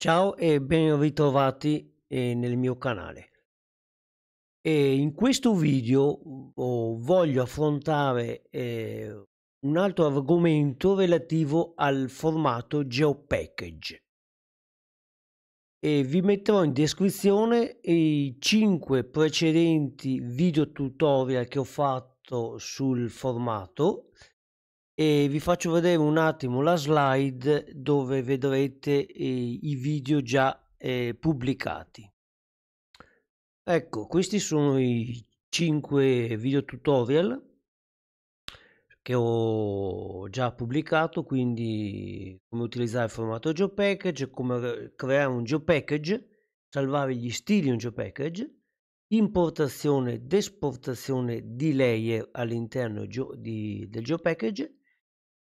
Ciao e ben ritrovati eh, nel mio canale. E in questo video mm, oh, voglio affrontare eh, un altro argomento relativo al formato GeoPackage. E vi metterò in descrizione i 5 precedenti video tutorial che ho fatto sul formato e vi faccio vedere un attimo la slide dove vedrete eh, i video già eh, pubblicati. Ecco, questi sono i 5 video tutorial che ho già pubblicato, quindi come utilizzare il formato GeoPackage, come creare un GeoPackage, salvare gli stili un GeoPackage, importazione ed esportazione di layer all'interno del GeoPackage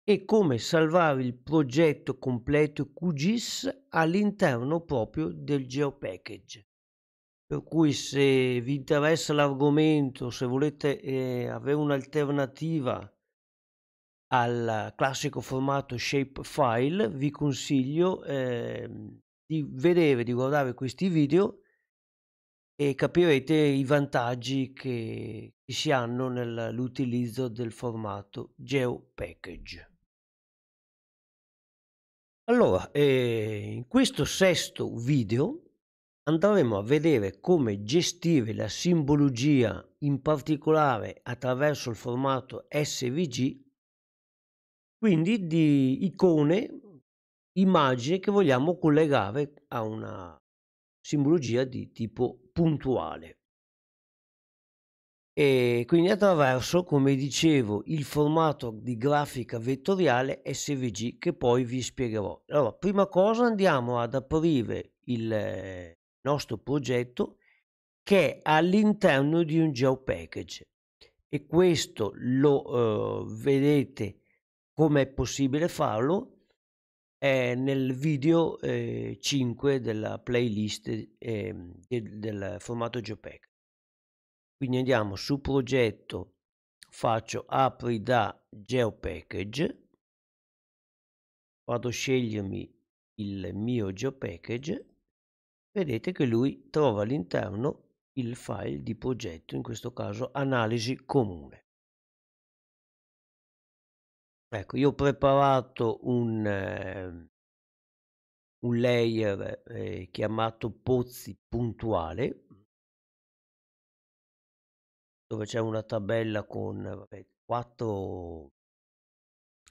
e come salvare il progetto completo QGIS all'interno proprio del GeoPackage. Per cui se vi interessa l'argomento, se volete eh, avere un'alternativa al classico formato shapefile, vi consiglio eh, di vedere, di guardare questi video e capirete i vantaggi che, che si hanno nell'utilizzo del formato GeoPackage. Allora, ehm, in questo sesto video andremo a vedere come gestire la simbologia, in particolare attraverso il formato SVG, quindi di icone, immagini che vogliamo collegare a una simbologia di tipo puntuale. E quindi attraverso, come dicevo, il formato di grafica vettoriale SVG che poi vi spiegherò. Allora, prima cosa andiamo ad aprire il eh, nostro progetto che è all'interno di un GeoPackage e questo lo eh, vedete come è possibile farlo è nel video eh, 5 della playlist eh, del, del formato GeoPack. Quindi andiamo su progetto, faccio apri da GeoPackage, vado a scegliermi il mio GeoPackage, vedete che lui trova all'interno il file di progetto, in questo caso analisi comune. Ecco, io ho preparato un, ehm, un layer eh, chiamato pozzi puntuale dove c'è una tabella con, vabbè, 4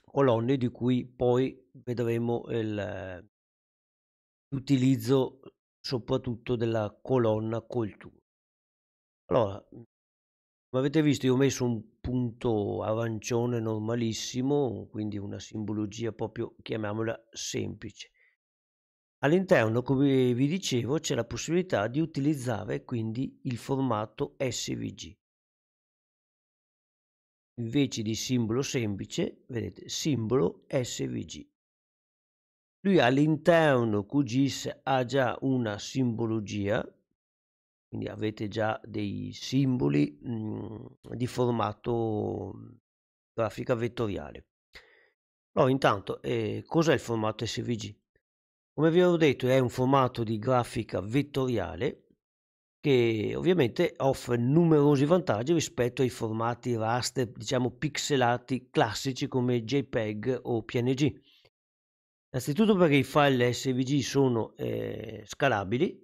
colonne di cui poi vedremo l'utilizzo soprattutto della colonna coltura. Allora, come avete visto io ho messo un punto arancione normalissimo, quindi una simbologia proprio, chiamiamola, semplice. All'interno, come vi dicevo, c'è la possibilità di utilizzare quindi il formato SVG invece di simbolo semplice, vedete, simbolo SVG. Lui all'interno QGIS ha già una simbologia, quindi avete già dei simboli mh, mhmm, di formato mhmm, grafica vettoriale. Allora, intanto, eh, cos'è il formato SVG? Come vi ho detto, è un formato di grafica vettoriale che ovviamente offre numerosi vantaggi rispetto ai formati raster, diciamo pixelati classici come JPEG o PNG. Innanzitutto perché i file SVG sono eh, scalabili,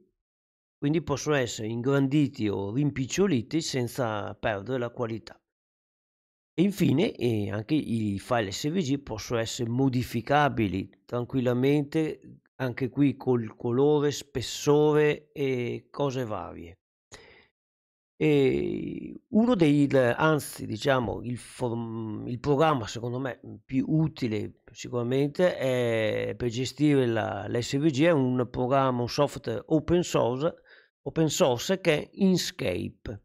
quindi possono essere ingranditi o rimpiccioliti senza perdere la qualità. E infine eh, anche i file SVG possono essere modificabili tranquillamente anche qui col colore, spessore e cose varie. E uno dei, anzi diciamo, il, form, il, programma secondo me più utile sicuramente è per gestire la, l'SVG è un programma, un software open source, open source che è Inkscape.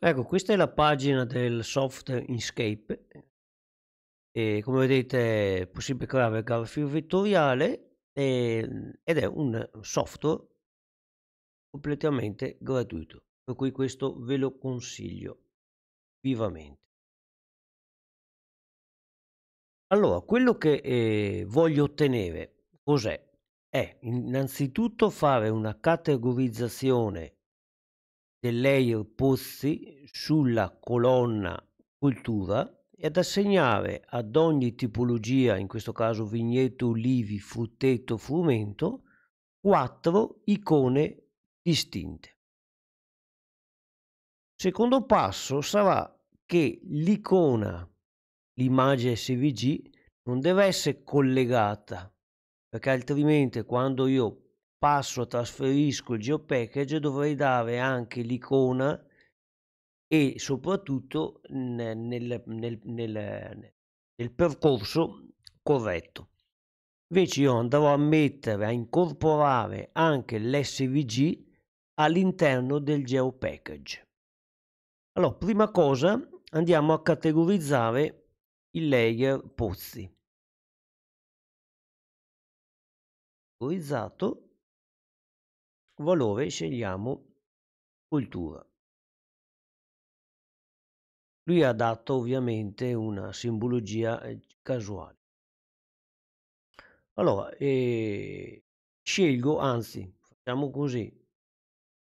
Ecco, questa è la pagina del software Inkscape e come vedete è possibile creare grafico vettoriale e, ehm, ed è un software completamente gratuito per cui questo ve lo consiglio vivamente allora quello che eh, voglio ottenere cos'è è innanzitutto fare una categorizzazione del layer pozzi sulla colonna cultura e ad assegnare ad ogni tipologia, in questo caso vigneto, olivi, frutteto, frumento, quattro icone distinte. Secondo passo sarà che l'icona, l'immagine SVG, non deve essere collegata, perché altrimenti quando io passo, trasferisco il GeoPackage, dovrei dare anche l'icona e soprattutto nel, nel, nel, nel percorso corretto. Invece io andrò a mettere, a incorporare anche l'SVG all'interno del GeoPackage. Allora, prima cosa andiamo a categorizzare il layer pozzi. Categorizzato, valore scegliamo cultura. Lui ha dato ovviamente una simbologia eh, casuale. Allora, eh, scelgo, anzi, facciamo così,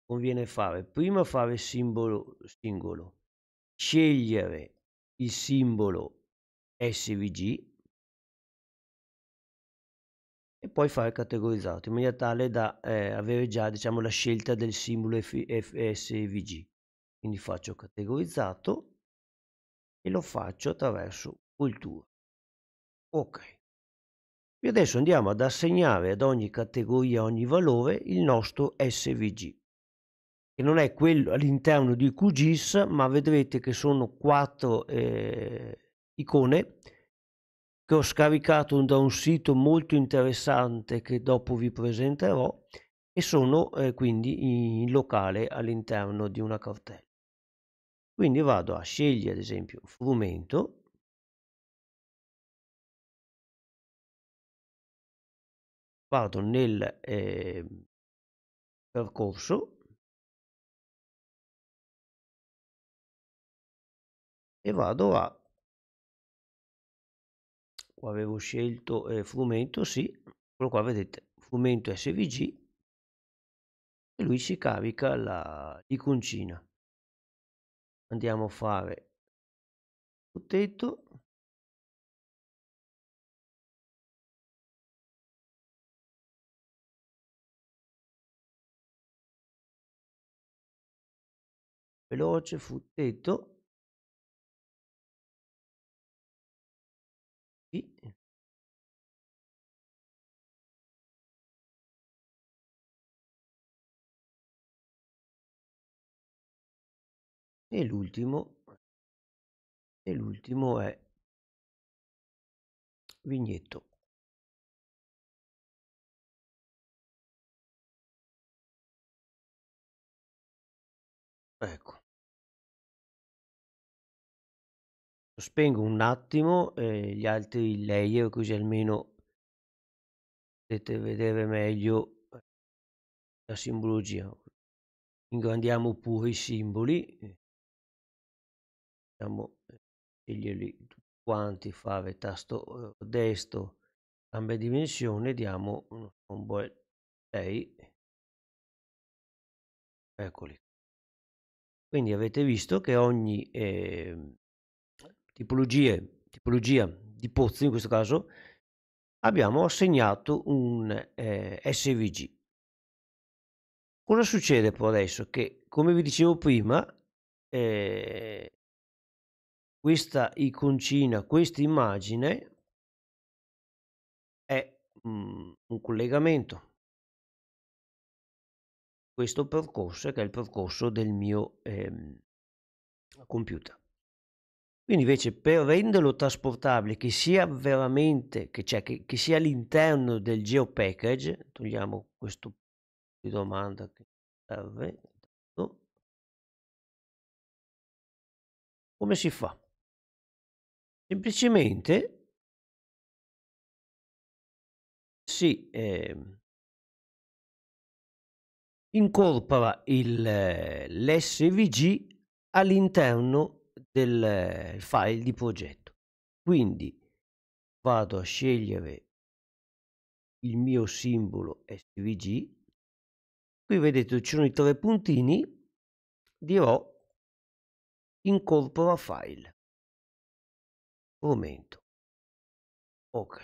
conviene fare, prima fare simbolo singolo, scegliere il simbolo SVG e poi fare categorizzato in maniera tale da eh, avere già diciamo la scelta del simbolo F- FSVG. Quindi faccio categorizzato e lo faccio attraverso cultura. Ok. E adesso andiamo ad assegnare ad ogni categoria, ogni valore, il nostro SVG, che non è quello all'interno di QGIS, ma vedrete che sono quattro eh, icone che ho scaricato da un sito molto interessante che dopo vi presenterò e sono eh, quindi in locale all'interno di una cartella. Quindi vado a scegliere ad esempio frumento vado nel eh, percorso e vado a qua avevo scelto eh, frumento sì quello qua vedete frumento svg e lui si carica la iconcina andiamo a fare potato veloce frutteto E l'ultimo, e l'ultimo è Vigneto. Ecco. Lo spengo un attimo eh, gli altri layer così almeno potete vedere meglio la simbologia. Ingrandiamo pure i simboli. Diciamo, sceglierli eh, tutti quanti, fare tasto eh, destro, cambia dimensione, diamo un bel 6. Eccoli. Quindi avete visto che ogni eh, tipologia, tipologia di pozzo, in questo caso, abbiamo assegnato un eh, SVG. Cosa succede poi adesso? Che come vi dicevo prima, eh, questa iconcina, questa immagine è mm, un collegamento. Questo percorso che è il percorso del mio eh, computer. Quindi invece per renderlo trasportabile, che sia veramente, che, cioè, che, che sia all'interno del GeoPackage, togliamo questo di domanda che serve, come si fa? Semplicemente si ehm, incorpora il, eh, l'SVG all'interno del eh, file di progetto. Quindi vado a scegliere il mio simbolo SVG. Qui vedete ci sono i tre puntini, dirò incorpora file momento. Ok.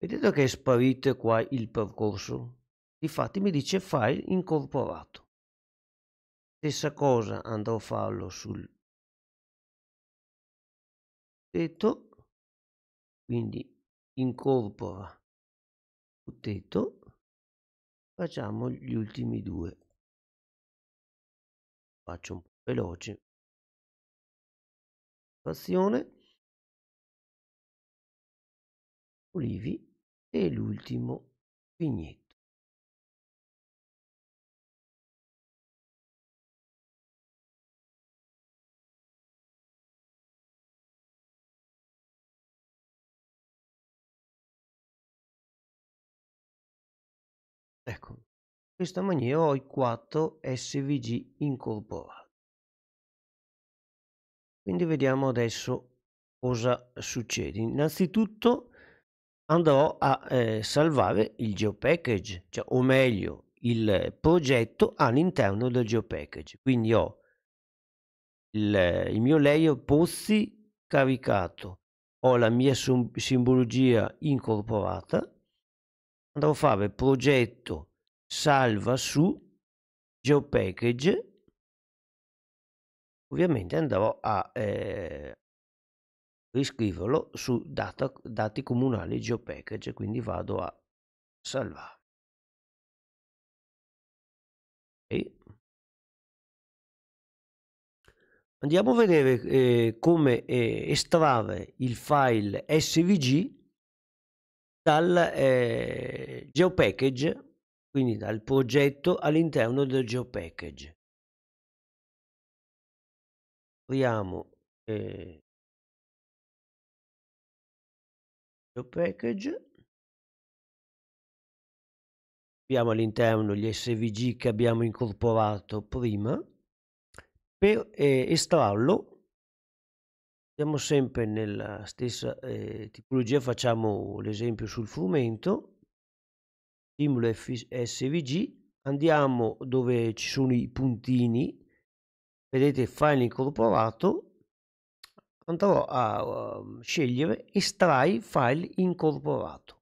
Vedete che è sparito qua il percorso? Difatti mi dice file incorporato. Stessa cosa andrò a farlo sul tetto, quindi incorpora il tetto, facciamo gli ultimi due. Faccio un po' veloce. Azione. olivi e l'ultimo vigneto. Ecco, in questa maniera ho i 4 SVG incorporati. Quindi vediamo adesso cosa succede. Innanzitutto andrò a eh, salvare il geopackage, cioè, o meglio il progetto all'interno del geopackage. Quindi ho il, il mio layer pozzi caricato, ho la mia simbologia incorporata, andrò a fare progetto salva su geopackage, ovviamente andrò a eh, riscriverlo su data, dati comunali geopackage quindi vado a salvare e andiamo a vedere eh, come eh, estrarre il file svg dal eh, geopackage quindi dal progetto all'interno del geopackage apriamo eh, package abbiamo all'interno gli svg che abbiamo incorporato prima per eh, estrarlo siamo sempre nella stessa eh, tipologia facciamo l'esempio sul frumento simulo F svg andiamo dove ci sono i puntini vedete file incorporato andrò a uh, scegliere estrai file incorporato.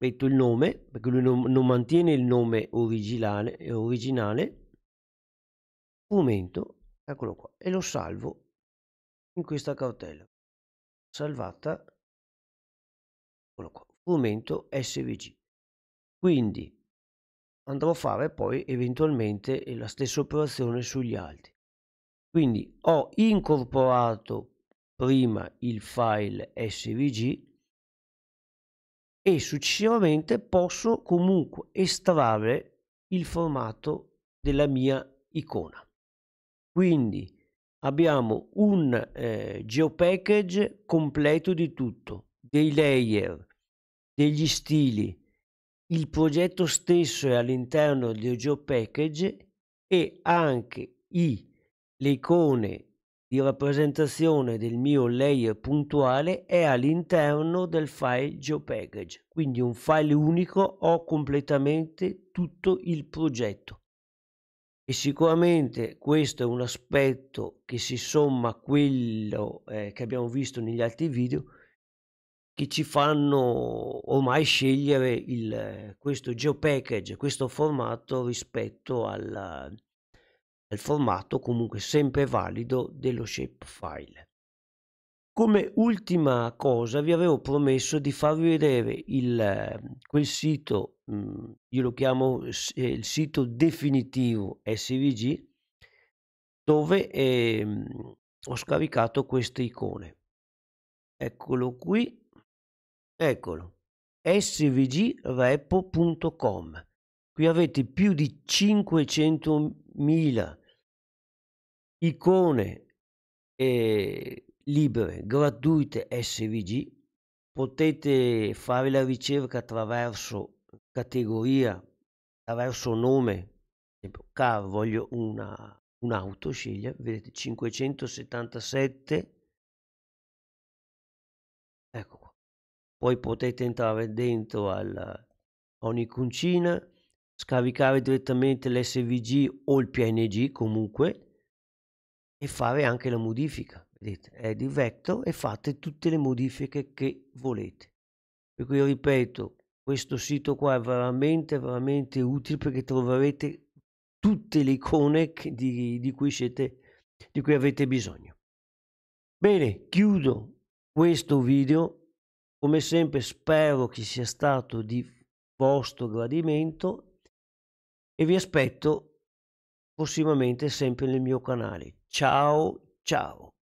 Metto il nome, perché lui non, non mantiene il nome originale, eh, originale. Strumento, eccolo qua, e lo salvo in questa cartella. Salvata, eccolo qua, strumento SVG. Quindi andrò a fare poi eventualmente la stessa operazione sugli altri. Quindi ho incorporato prima il file svg e successivamente posso comunque estrarre il formato della mia icona. Quindi abbiamo un eh, geopackage completo di tutto, dei layer, degli stili, il progetto stesso è all'interno del geopackage e anche i le icone di rappresentazione del mio layer puntuale è all'interno del file GeoPackage, quindi un file unico ho completamente tutto il progetto. E sicuramente questo è un aspetto che si somma a quello eh, che abbiamo visto negli altri video che ci fanno ormai scegliere il, questo GeoPackage, questo formato rispetto alla, il formato comunque sempre valido dello shapefile. Come ultima cosa vi avevo promesso di farvi vedere il, quel sito, mm, io lo chiamo eh, il sito definitivo SVG, dove ehm, ho scaricato queste icone. Eccolo qui, eccolo, svgrepo.com. Qui avete più di 500.000 icone eh, libere, gratuite SVG. Potete fare la ricerca attraverso categoria, attraverso nome. Car, voglio una, un'auto, scegliere, vedete 577. Ecco qua. Poi potete entrare dentro alla, ogni cucina scaricare direttamente l'SVG o il PNG comunque e fare anche la modifica. Vedete, add vector e fate tutte le modifiche che volete. Per cui ripeto, questo sito qua è veramente, veramente utile perché troverete tutte le icone di, di, cui siete, di cui avete bisogno. Bene, chiudo questo video. Come sempre spero che sia stato di vostro gradimento e vi aspetto prossimamente sempre nel mio canale. Ciao ciao!